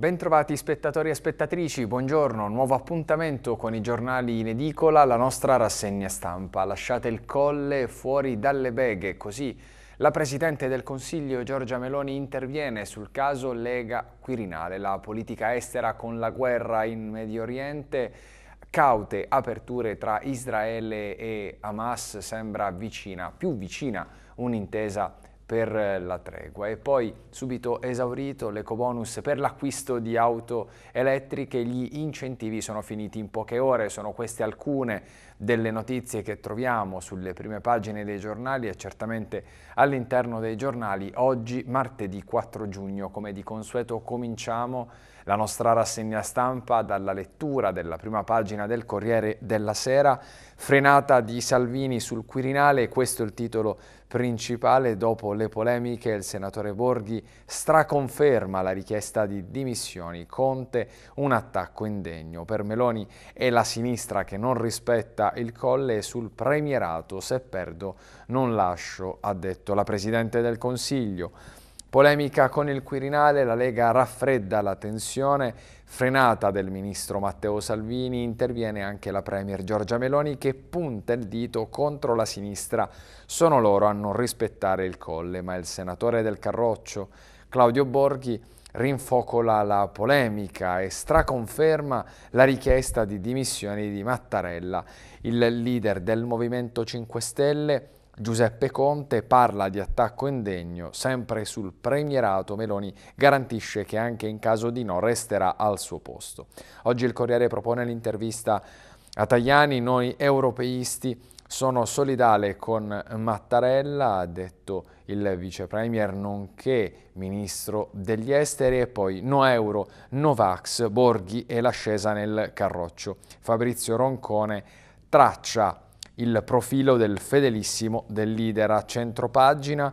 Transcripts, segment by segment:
Bentrovati spettatori e spettatrici, buongiorno, nuovo appuntamento con i giornali in edicola, la nostra rassegna stampa. Lasciate il colle fuori dalle beghe, così la Presidente del Consiglio Giorgia Meloni interviene sul caso Lega Quirinale, la politica estera con la guerra in Medio Oriente, caute aperture tra Israele e Hamas sembra vicina, più vicina un'intesa per eh, la tregua e poi subito esaurito l'ecobonus per l'acquisto di auto elettriche, gli incentivi sono finiti in poche ore, sono queste alcune delle notizie che troviamo sulle prime pagine dei giornali e certamente all'interno dei giornali oggi martedì 4 giugno come di consueto cominciamo la nostra rassegna stampa dalla lettura della prima pagina del Corriere della Sera, frenata di Salvini sul Quirinale, questo è il titolo principale dopo le polemiche, il senatore Borghi straconferma la richiesta di dimissioni. Conte un attacco indegno. Per Meloni è la sinistra che non rispetta il colle e sul premierato se perdo non lascio, ha detto la Presidente del Consiglio. Polemica con il Quirinale, la Lega raffredda la tensione frenata del ministro Matteo Salvini interviene anche la premier Giorgia Meloni che punta il dito contro la sinistra. Sono loro a non rispettare il colle, ma il senatore del Carroccio, Claudio Borghi, rinfocola la polemica e straconferma la richiesta di dimissioni di Mattarella. Il leader del Movimento 5 Stelle Giuseppe Conte parla di attacco indegno, sempre sul premierato Meloni garantisce che anche in caso di no resterà al suo posto. Oggi il Corriere propone l'intervista a Tajani, noi europeisti sono solidale con Mattarella, ha detto il vice premier, nonché ministro degli esteri e poi no euro, no vax, Borghi e l'ascesa nel carroccio. Fabrizio Roncone traccia il profilo del fedelissimo del leader a centropagina.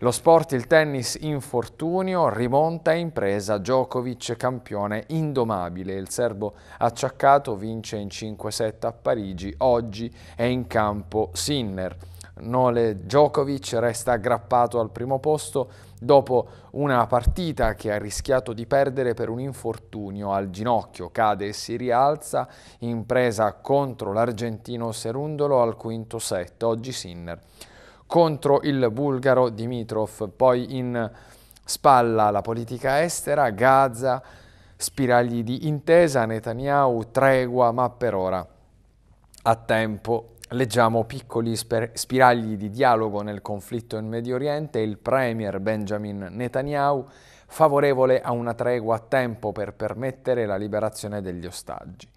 Lo sport, il tennis, infortunio, rimonta e impresa, Djokovic campione indomabile, il serbo acciaccato vince in 5-7 a Parigi, oggi è in campo Sinner. Nole Djokovic resta aggrappato al primo posto Dopo una partita che ha rischiato di perdere per un infortunio al ginocchio, cade e si rialza in presa contro l'argentino Serundolo al quinto set, oggi Sinner. Contro il bulgaro Dimitrov, poi in spalla la politica estera, Gaza, spiragli di intesa, Netanyahu, tregua, ma per ora a tempo Leggiamo piccoli spiragli di dialogo nel conflitto in Medio Oriente, il premier Benjamin Netanyahu favorevole a una tregua a tempo per permettere la liberazione degli ostaggi.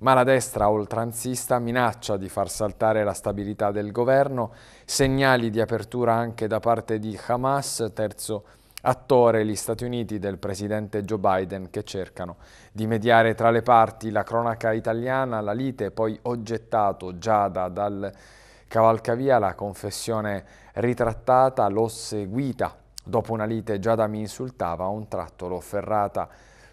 Ma la destra oltranzista minaccia di far saltare la stabilità del governo, segnali di apertura anche da parte di Hamas, terzo governo, attore gli Stati Uniti del presidente Joe Biden che cercano di mediare tra le parti la cronaca italiana, la lite poi oggettato Giada dal cavalcavia, la confessione ritrattata, l'ho seguita. Dopo una lite Giada mi insultava, a un tratto l'ho ferrata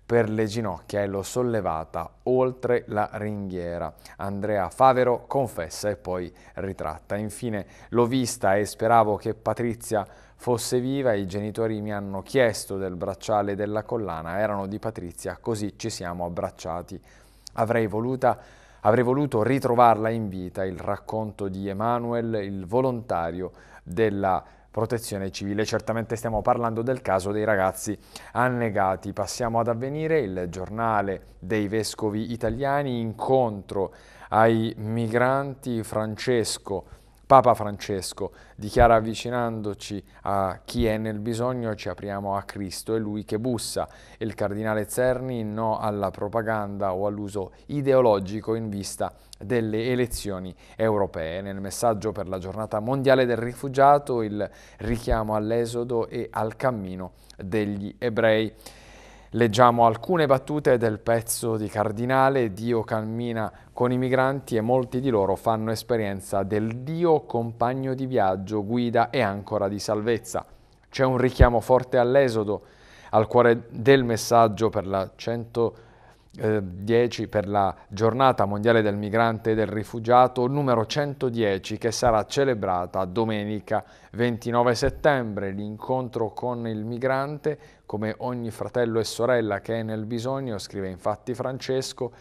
per le ginocchia e l'ho sollevata oltre la ringhiera. Andrea Favero confessa e poi ritratta. Infine l'ho vista e speravo che Patrizia fosse viva, i genitori mi hanno chiesto del bracciale e della collana, erano di Patrizia, così ci siamo abbracciati. Avrei voluta Avrei voluto ritrovarla in vita, il racconto di Emanuel, il volontario della protezione civile. Certamente stiamo parlando del caso dei ragazzi annegati. Passiamo ad avvenire il giornale dei vescovi italiani, incontro ai migranti Francesco Papa Francesco dichiara avvicinandoci a chi è nel bisogno ci apriamo a Cristo, è lui che bussa. Il cardinale Zerni no alla propaganda o all'uso ideologico in vista delle elezioni europee. Nel messaggio per la giornata mondiale del rifugiato il richiamo all'esodo e al cammino degli ebrei. Leggiamo alcune battute del pezzo di Cardinale Dio cammina con i migranti e molti di loro fanno esperienza del Dio compagno di viaggio, guida e ancora di salvezza. C'è un richiamo forte all'esodo, al cuore del messaggio per la 100 10 per la giornata mondiale del migrante e del rifugiato numero 110 che sarà celebrata domenica 29 settembre. L'incontro con il migrante, come ogni fratello e sorella che è nel bisogno, scrive infatti Francesco,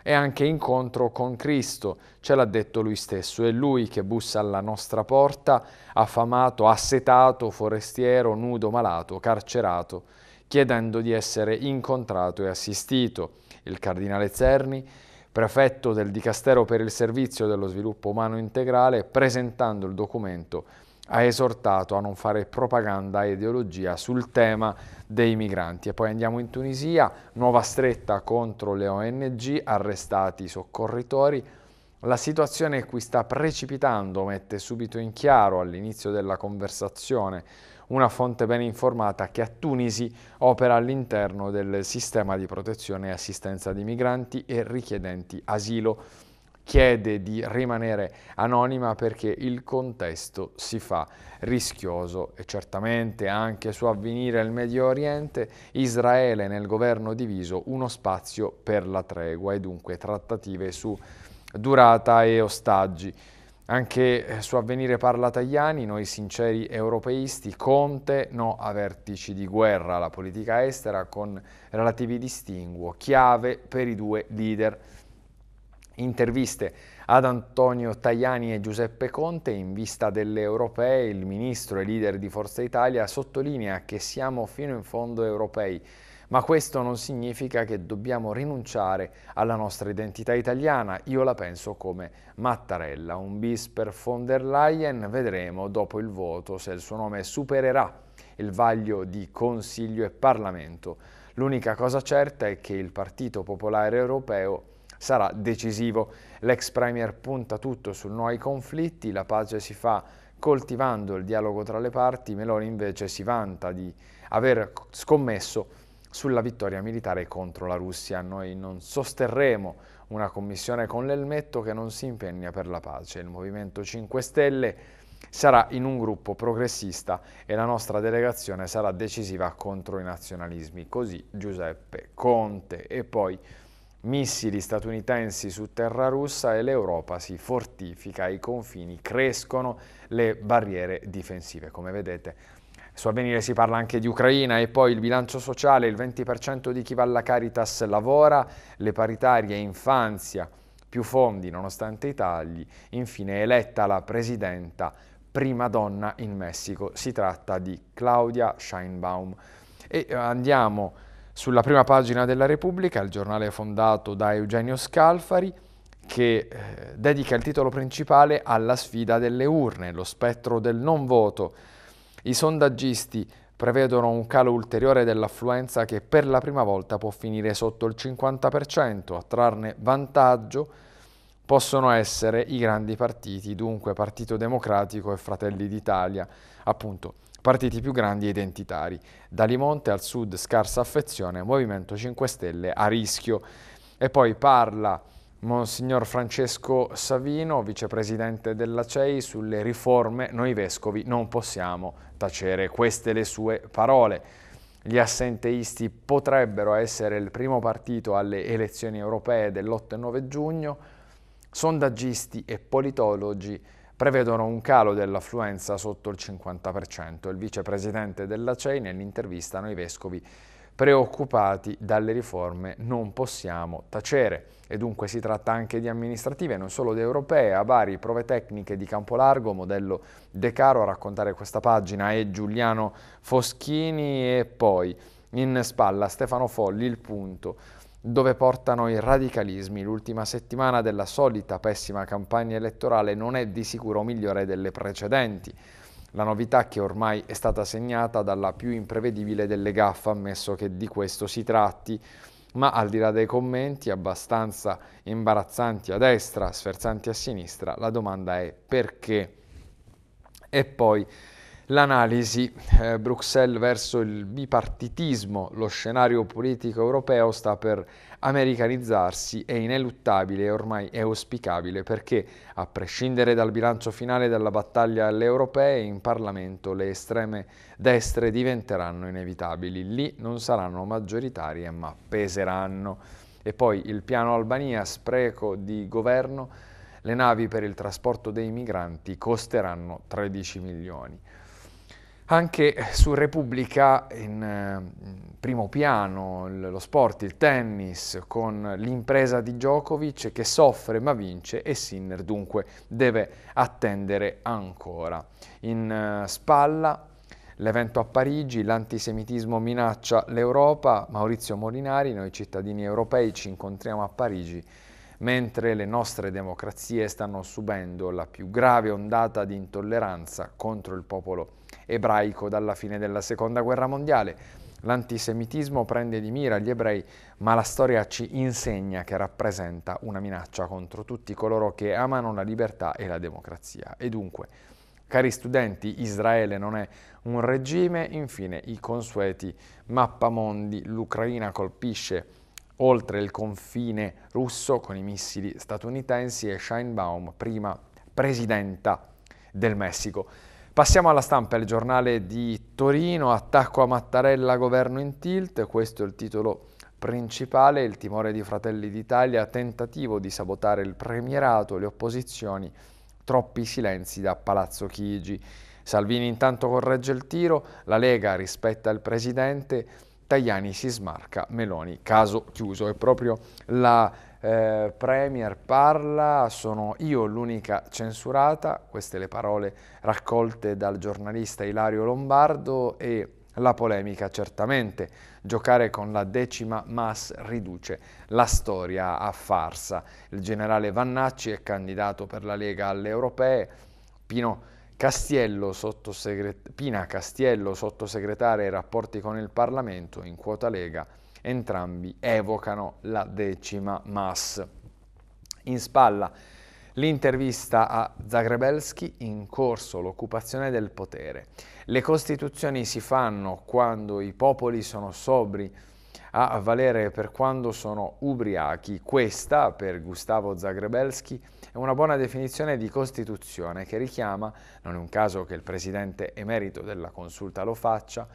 è anche incontro con Cristo, ce l'ha detto lui stesso, è lui che bussa alla nostra porta, affamato, assetato, forestiero, nudo, malato, carcerato, chiedendo di essere incontrato e assistito il cardinale Zerni, prefetto del Dicastero per il Servizio dello Sviluppo Umano Integrale, presentando il documento ha esortato a non fare propaganda e ideologia sul tema dei migranti. E poi andiamo in Tunisia, nuova stretta contro le ONG, arrestati i soccorritori. La situazione qui sta precipitando, mette subito in chiaro all'inizio della conversazione una fonte ben informata che a Tunisi opera all'interno del sistema di protezione e assistenza di migranti e richiedenti asilo chiede di rimanere anonima perché il contesto si fa rischioso e certamente anche su avvenire il Medio Oriente Israele nel governo diviso uno spazio per la tregua e dunque trattative su durata e ostaggi. Anche eh, su Avvenire parla Tajani, noi sinceri europeisti, Conte no a vertici di guerra, la politica estera con relativi distinguo, chiave per i due leader. Interviste ad Antonio Tajani e Giuseppe Conte in vista delle europee, il ministro e leader di Forza Italia sottolinea che siamo fino in fondo europei ma questo non significa che dobbiamo rinunciare alla nostra identità italiana. Io la penso come Mattarella, un bis per von der Leyen. Vedremo dopo il voto se il suo nome supererà il vaglio di Consiglio e Parlamento. L'unica cosa certa è che il Partito Popolare Europeo sarà decisivo. L'ex Premier punta tutto su nuovi conflitti, la pace si fa coltivando il dialogo tra le parti, Meloni invece si vanta di aver scommesso sulla vittoria militare contro la Russia. Noi non sosterremo una commissione con l'elmetto che non si impegna per la pace. Il Movimento 5 Stelle sarà in un gruppo progressista e la nostra delegazione sarà decisiva contro i nazionalismi. Così Giuseppe Conte e poi missili statunitensi su terra russa e l'Europa si fortifica, i confini crescono, le barriere difensive. Come vedete su avvenire si parla anche di Ucraina e poi il bilancio sociale, il 20% di chi va alla Caritas lavora, le paritarie infanzia, più fondi nonostante i tagli, infine è eletta la presidenta prima donna in Messico. Si tratta di Claudia Scheinbaum. E eh, andiamo sulla prima pagina della Repubblica, il giornale fondato da Eugenio Scalfari, che eh, dedica il titolo principale alla sfida delle urne, lo spettro del non voto i sondaggisti prevedono un calo ulteriore dell'affluenza che per la prima volta può finire sotto il 50%, a trarne vantaggio possono essere i grandi partiti, dunque Partito Democratico e Fratelli d'Italia, appunto partiti più grandi e identitari. Da Limonte al sud scarsa affezione, Movimento 5 Stelle a rischio. E poi parla Monsignor Francesco Savino, vicepresidente della CEI, sulle riforme noi vescovi non possiamo tacere. Queste le sue parole. Gli assenteisti potrebbero essere il primo partito alle elezioni europee dell'8 e 9 giugno. Sondaggisti e politologi prevedono un calo dell'affluenza sotto il 50%. Il vicepresidente della CEI nell'intervista a noi vescovi preoccupati dalle riforme non possiamo tacere. E dunque si tratta anche di amministrative, non solo di europee, a vari prove tecniche di Campolargo, modello De Caro a raccontare questa pagina e Giuliano Foschini e poi in spalla Stefano Folli il punto dove portano i radicalismi. L'ultima settimana della solita pessima campagna elettorale non è di sicuro migliore delle precedenti. La novità che ormai è stata segnata dalla più imprevedibile delle gaffe, ammesso che di questo si tratti, ma al di là dei commenti abbastanza imbarazzanti a destra, sferzanti a sinistra, la domanda è perché? E poi L'analisi eh, Bruxelles verso il bipartitismo, lo scenario politico europeo sta per americanizzarsi è ineluttabile e ormai è auspicabile perché, a prescindere dal bilancio finale della battaglia alle europee, in Parlamento le estreme destre diventeranno inevitabili. Lì non saranno maggioritarie eh, ma peseranno. E poi il piano Albania, spreco di governo, le navi per il trasporto dei migranti costeranno 13 milioni. Anche su Repubblica in eh, primo piano lo sport, il tennis, con l'impresa di Djokovic che soffre ma vince e Sinner dunque deve attendere ancora. In eh, spalla l'evento a Parigi, l'antisemitismo minaccia l'Europa, Maurizio Molinari, noi cittadini europei ci incontriamo a Parigi mentre le nostre democrazie stanno subendo la più grave ondata di intolleranza contro il popolo ebraico dalla fine della Seconda Guerra Mondiale. L'antisemitismo prende di mira gli ebrei, ma la storia ci insegna che rappresenta una minaccia contro tutti coloro che amano la libertà e la democrazia. E dunque, cari studenti, Israele non è un regime, infine i consueti mappamondi, l'Ucraina colpisce oltre il confine russo con i missili statunitensi e Scheinbaum, prima presidenta del Messico. Passiamo alla stampa, il giornale di Torino, attacco a Mattarella, governo in tilt, questo è il titolo principale, il timore di Fratelli d'Italia, tentativo di sabotare il premierato, le opposizioni, troppi silenzi da Palazzo Chigi. Salvini intanto corregge il tiro, la Lega rispetta il presidente, Tajani si smarca, Meloni caso chiuso. È proprio la eh, Premier parla, sono io l'unica censurata, queste le parole raccolte dal giornalista Ilario Lombardo e la polemica certamente, giocare con la decima mass riduce la storia a farsa. Il generale Vannacci è candidato per la Lega alle europee, Pino Castiello, sottosegret- Pina Castiello, sottosegretaria ai rapporti con il Parlamento in quota Lega, entrambi evocano la decima MAS. In spalla l'intervista a Zagrebelski in corso l'occupazione del potere. Le costituzioni si fanno quando i popoli sono sobri, a valere per quando sono ubriachi. Questa, per Gustavo Zagrebelski, è una buona definizione di Costituzione che richiama, non è un caso che il presidente emerito della consulta lo faccia,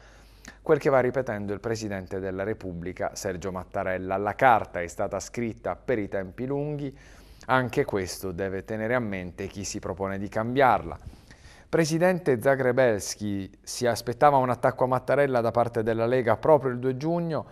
quel che va ripetendo il Presidente della Repubblica Sergio Mattarella. La carta è stata scritta per i tempi lunghi, anche questo deve tenere a mente chi si propone di cambiarla. Presidente Zagrebelski si aspettava un attacco a Mattarella da parte della Lega proprio il 2 giugno,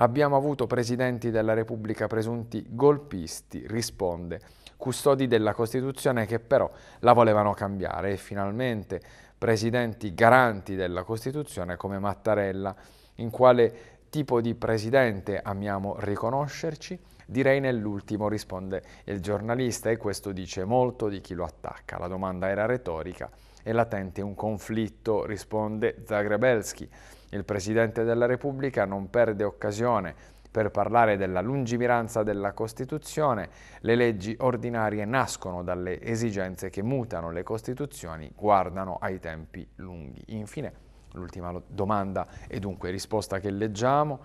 Abbiamo avuto presidenti della Repubblica presunti golpisti, risponde, custodi della Costituzione che però la volevano cambiare e finalmente presidenti garanti della Costituzione come Mattarella, in quale tipo di presidente amiamo riconoscerci? Direi nell'ultimo, risponde il giornalista, e questo dice molto di chi lo attacca. La domanda era retorica e latente un conflitto, risponde Zagrebelski. Il Presidente della Repubblica non perde occasione per parlare della lungimiranza della Costituzione, le leggi ordinarie nascono dalle esigenze che mutano le Costituzioni, guardano ai tempi lunghi. Infine, l'ultima domanda e dunque risposta che leggiamo,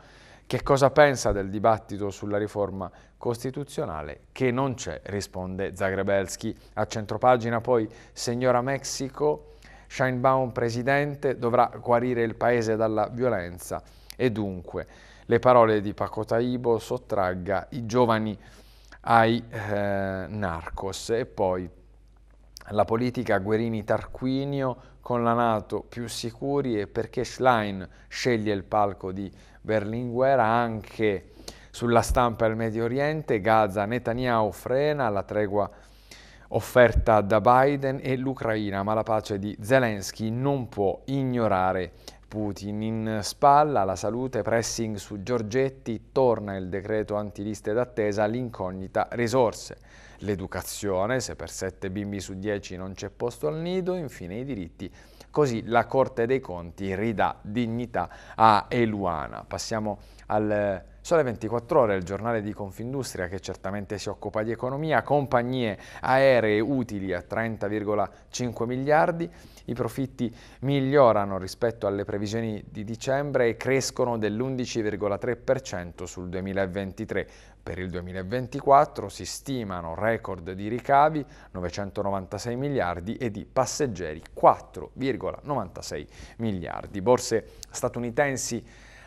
che cosa pensa del dibattito sulla riforma costituzionale? Che non c'è, risponde Zagrebelski. A centropagina poi, signora Mexico, Scheinbaum, presidente, dovrà guarire il paese dalla violenza e dunque le parole di Paco Taibo sottragga i giovani ai eh, narcos e poi la politica Guerini-Tarquinio con la Nato più sicuri e perché Schlein sceglie il palco di Berlinguer anche sulla stampa del Medio Oriente, Gaza, Netanyahu frena la tregua offerta da Biden e l'Ucraina, ma la pace di Zelensky non può ignorare Putin. In spalla la salute, pressing su Giorgetti, torna il decreto antiliste d'attesa, l'incognita risorse. L'educazione, se per 7 bimbi su 10 non c'è posto al nido, infine i diritti. Così la Corte dei Conti ridà dignità a Eluana. Passiamo al Sole 24 ore, il giornale di Confindustria che certamente si occupa di economia, compagnie aeree utili a 30,5 miliardi, i profitti migliorano rispetto alle previsioni di dicembre e crescono dell'11,3% sul 2023. Per il 2024 si stimano record di ricavi 996 miliardi e di passeggeri 4,96 miliardi. Borse statunitensi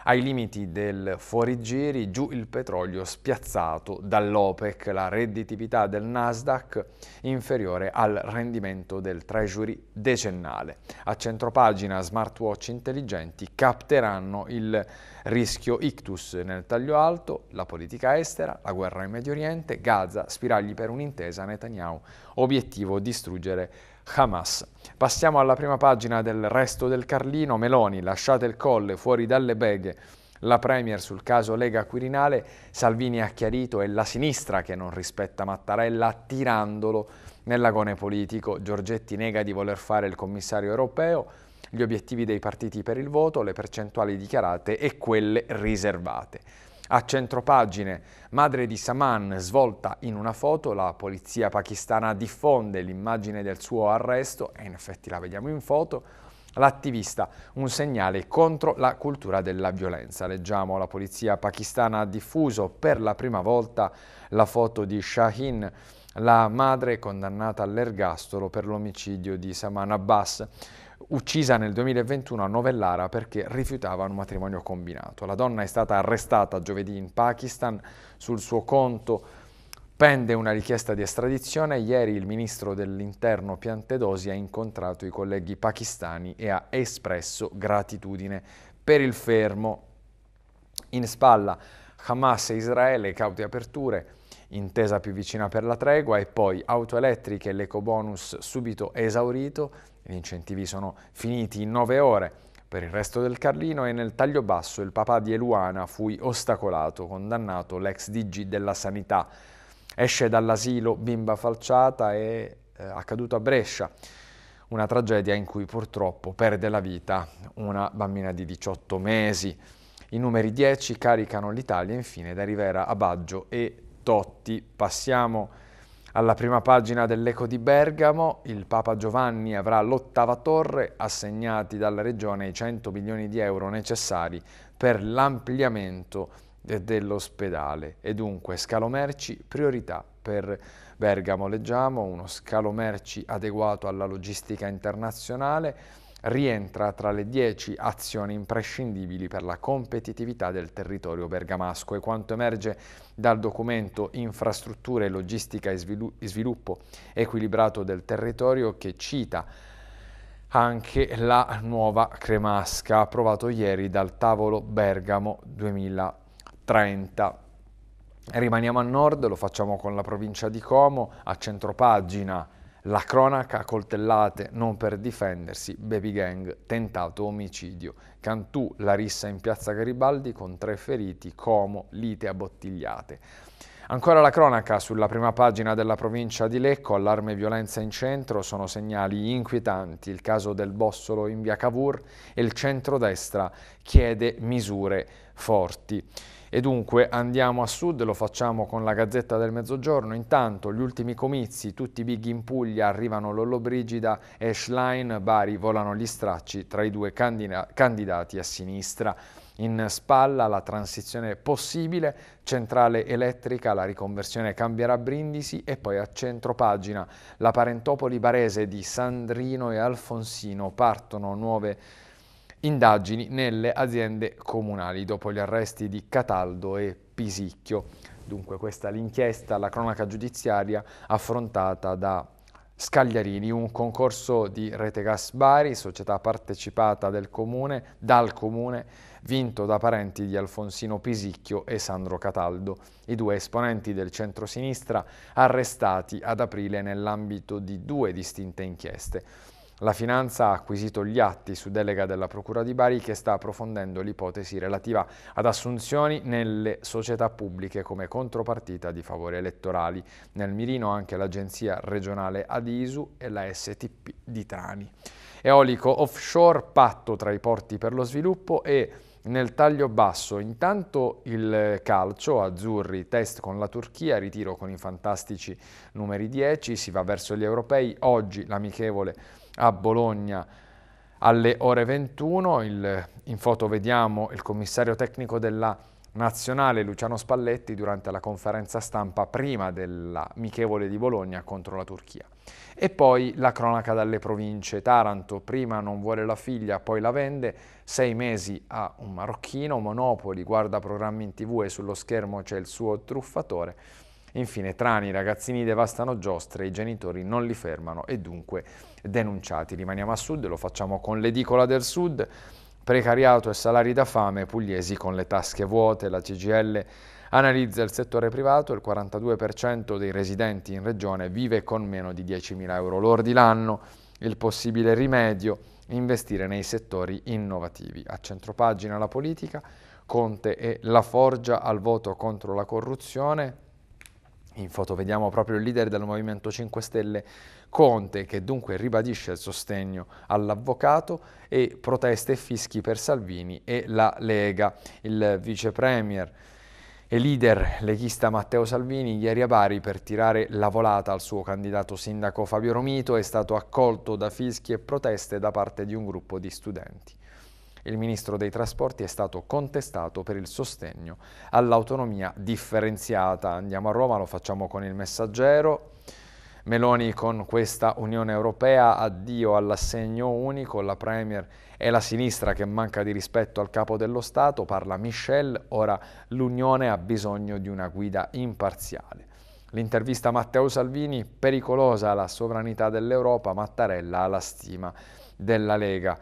ai limiti del fuorigiri, giù il petrolio spiazzato dall'OPEC, la redditività del Nasdaq inferiore al rendimento del treasury decennale. A centropagina smartwatch intelligenti capteranno il rischio ictus nel taglio alto, la politica estera, la guerra in Medio Oriente, Gaza, spiragli per un'intesa Netanyahu, obiettivo distruggere Hamas. Passiamo alla prima pagina del resto del Carlino. Meloni, lasciate il colle fuori dalle beghe. La Premier sul caso Lega Quirinale, Salvini ha chiarito è la sinistra che non rispetta Mattarella tirandolo nell'agone politico. Giorgetti nega di voler fare il commissario europeo, gli obiettivi dei partiti per il voto, le percentuali dichiarate e quelle riservate. A centropagine, madre di Saman svolta in una foto, la polizia pakistana diffonde l'immagine del suo arresto, e in effetti la vediamo in foto, l'attivista, un segnale contro la cultura della violenza. Leggiamo, la polizia pakistana ha diffuso per la prima volta la foto di Shahin, la madre condannata all'ergastolo per l'omicidio di Saman Abbas uccisa nel 2021 a Novellara perché rifiutava un matrimonio combinato. La donna è stata arrestata giovedì in Pakistan, sul suo conto pende una richiesta di estradizione. Ieri il ministro dell'interno Piantedosi ha incontrato i colleghi pakistani e ha espresso gratitudine per il fermo. In spalla Hamas e Israele, caute aperture, intesa più vicina per la tregua e poi auto elettriche, l'ecobonus subito esaurito gli incentivi sono finiti in nove ore. Per il resto del Carlino e nel taglio basso il papà di Eluana fu ostacolato, condannato l'ex DG della sanità. Esce dall'asilo bimba falciata e eh, accaduto a Brescia. Una tragedia in cui purtroppo perde la vita una bambina di 18 mesi. I numeri 10 caricano l'Italia infine da Rivera a Baggio e Totti. Passiamo alla prima pagina dell'Eco di Bergamo, il Papa Giovanni avrà l'ottava torre assegnati dalla Regione i 100 milioni di euro necessari per l'ampliamento eh, dell'ospedale e dunque scalo merci priorità per Bergamo, leggiamo, uno scalo merci adeguato alla logistica internazionale, rientra tra le 10 azioni imprescindibili per la competitività del territorio bergamasco e quanto emerge dal documento Infrastrutture, Logistica e Sviluppo Equilibrato del Territorio che cita anche la nuova cremasca approvato ieri dal tavolo Bergamo 2030. Rimaniamo a nord, lo facciamo con la provincia di Como, a centropagina la cronaca coltellate non per difendersi, baby gang, tentato omicidio. Cantù, la rissa in piazza Garibaldi con tre feriti, Como, lite a bottigliate. Ancora la cronaca sulla prima pagina della provincia di Lecco, allarme e violenza in centro, sono segnali inquietanti. Il caso del Bossolo in via Cavour e il centrodestra chiede misure forti. E dunque andiamo a sud, lo facciamo con la Gazzetta del Mezzogiorno. Intanto gli ultimi comizi, tutti i big in Puglia, arrivano Lollobrigida e Schlein, Bari volano gli stracci tra i due candidati a sinistra in spalla la transizione possibile, centrale elettrica, la riconversione cambierà Brindisi e poi a centro pagina la Parentopoli barese di Sandrino e Alfonsino partono nuove indagini nelle aziende comunali dopo gli arresti di Cataldo e Pisicchio. Dunque questa l'inchiesta, la cronaca giudiziaria affrontata da Scagliarini, un concorso di Rete Gas Bari, società partecipata comune, dal comune, vinto da parenti di Alfonsino Pisicchio e Sandro Cataldo, i due esponenti del centro-sinistra arrestati ad aprile nell'ambito di due distinte inchieste. La finanza ha acquisito gli atti su delega della Procura di Bari che sta approfondendo l'ipotesi relativa ad assunzioni nelle società pubbliche come contropartita di favori elettorali. Nel mirino anche l'agenzia regionale Adisu e la STP di Trani. Eolico offshore, patto tra i porti per lo sviluppo e nel taglio basso. Intanto il calcio, azzurri, test con la Turchia, ritiro con i fantastici numeri 10, si va verso gli europei. Oggi l'amichevole a Bologna alle ore 21. Il, in foto vediamo il commissario tecnico della nazionale Luciano Spalletti durante la conferenza stampa prima della amichevole di Bologna contro la Turchia. E poi la cronaca dalle province. Taranto prima non vuole la figlia, poi la vende, sei mesi a un marocchino, Monopoli guarda programmi in tv e sullo schermo c'è il suo truffatore. Infine, trani, i ragazzini devastano giostre, i genitori non li fermano e dunque denunciati. Rimaniamo a sud, lo facciamo con l'edicola del sud, precariato e salari da fame, pugliesi con le tasche vuote, la CGL analizza il settore privato, il 42% dei residenti in regione vive con meno di 10.000 euro lordi l'anno, il possibile rimedio investire nei settori innovativi. A centropagina la politica, Conte e La Forgia al voto contro la corruzione, in foto vediamo proprio il leader del Movimento 5 Stelle, Conte, che dunque ribadisce il sostegno all'avvocato e proteste e fischi per Salvini e la Lega. Il vice premier e leader leghista Matteo Salvini ieri a Bari per tirare la volata al suo candidato sindaco Fabio Romito è stato accolto da fischi e proteste da parte di un gruppo di studenti. Il ministro dei trasporti è stato contestato per il sostegno all'autonomia differenziata. Andiamo a Roma, lo facciamo con il messaggero. Meloni con questa Unione Europea, addio all'assegno unico, la Premier è la sinistra che manca di rispetto al capo dello Stato, parla Michel, ora l'Unione ha bisogno di una guida imparziale. L'intervista Matteo Salvini, pericolosa la sovranità dell'Europa, Mattarella alla stima della Lega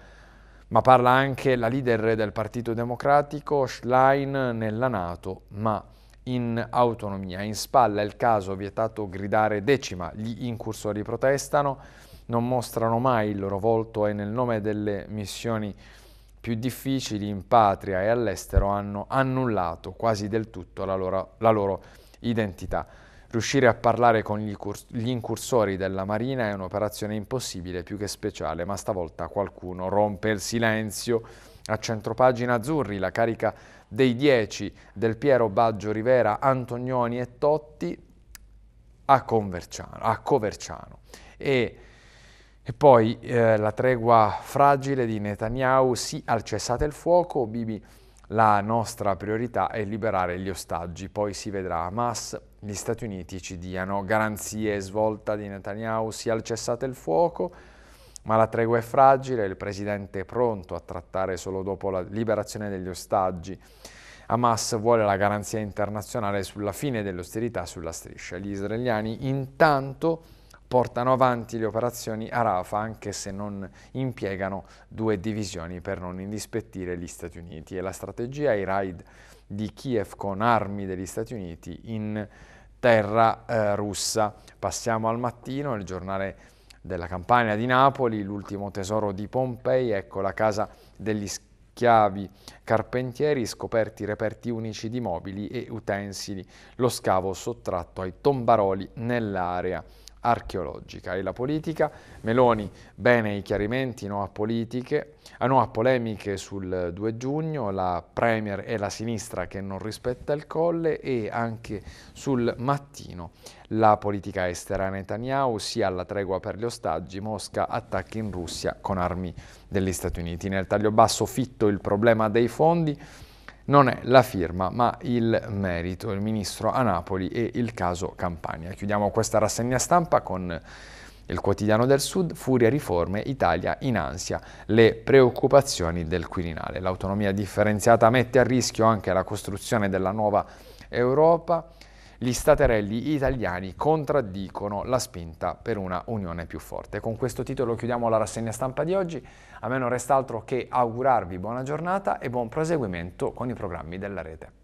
ma parla anche la leader del Partito Democratico, Schlein, nella Nato, ma in autonomia. In spalla il caso vietato gridare decima, gli incursori protestano, non mostrano mai il loro volto e nel nome delle missioni più difficili in patria e all'estero hanno annullato quasi del tutto la loro, la loro identità. Riuscire a parlare con gli incursori della Marina è un'operazione impossibile più che speciale, ma stavolta qualcuno rompe il silenzio. A centropagina Azzurri la carica dei 10 del Piero Baggio Rivera, Antonioni e Totti a, a Coverciano. E, e poi eh, la tregua fragile di Netanyahu, sì al cessate il fuoco, Bibi la nostra priorità è liberare gli ostaggi, poi si vedrà Hamas gli Stati Uniti ci diano garanzie svolta di Netanyahu sia al cessate il fuoco, ma la tregua è fragile, il presidente è pronto a trattare solo dopo la liberazione degli ostaggi. Hamas vuole la garanzia internazionale sulla fine dell'austerità sulla striscia. Gli israeliani intanto portano avanti le operazioni a Rafa anche se non impiegano due divisioni per non indispettire gli Stati Uniti e la strategia è i raid di Kiev con armi degli Stati Uniti in terra eh, russa. Passiamo al mattino, il giornale della campagna di Napoli, l'ultimo tesoro di Pompei, ecco la casa degli schiavi carpentieri, scoperti reperti unici di mobili e utensili, lo scavo sottratto ai tombaroli nell'area archeologica. E la politica, Meloni, bene i chiarimenti, no a, politiche, ah no a polemiche sul 2 giugno, la Premier e la sinistra che non rispetta il colle e anche sul mattino. La politica estera Netanyahu sia alla tregua per gli ostaggi, Mosca attacchi in Russia con armi degli Stati Uniti. Nel taglio basso fitto il problema dei fondi, non è la firma ma il merito, il ministro a Napoli e il caso Campania. Chiudiamo questa rassegna stampa con il quotidiano del Sud, furia riforme, Italia in ansia, le preoccupazioni del Quirinale. L'autonomia differenziata mette a rischio anche la costruzione della nuova Europa. Gli staterelli italiani contraddicono la spinta per una unione più forte. Con questo titolo chiudiamo la rassegna stampa di oggi. A me non resta altro che augurarvi buona giornata e buon proseguimento con i programmi della rete.